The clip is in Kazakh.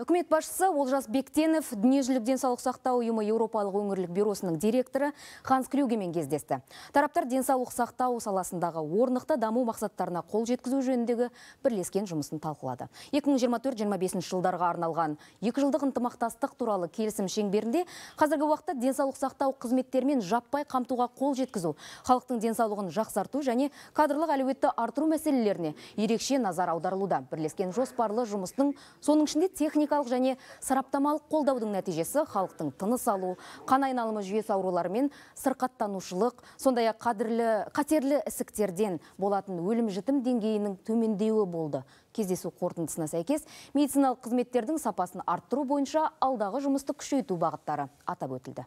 Үкімет басшысы Олжас Бектенов дүниежүзілік денсаулық сақтау ұйымы Еуропалық өңірлік бюросының директоры Ханс Крюгемен кездесті. Тараптар денсаулық сақтау саласындағы орнықты даму мақсаттарына қол жеткізу жөніндегі бірлескен жұмысын талқылады. 2024 2025 жылдарға арналған екі жылдық ынтымақтастық туралы келісім шеңберінде қазіргі уақытта денсаулық сақтау қызметтерімен жаппай қамтуға қол жеткізу, халықтың денсаулығын жақсарту және кадрлық әлеуетті арттыру мәселелеріне ерекше назар аударылуда. Бірлескен жоспарлы жұмыстың соның ішінде техника және сараптамалық қолдаудың нәтижесі халықтың тыныс алу қан айналымы жүйесі аурулары мен сырқаттанушылық сондай ақ қатерлі ісіктерден болатын өлім жітім деңгейінің төмендеуі болды кездесу қорытындысына сәйкес медициналық қызметтердің сапасын арттыру бойынша алдағы жұмысты күшейту бағыттары атап өтілді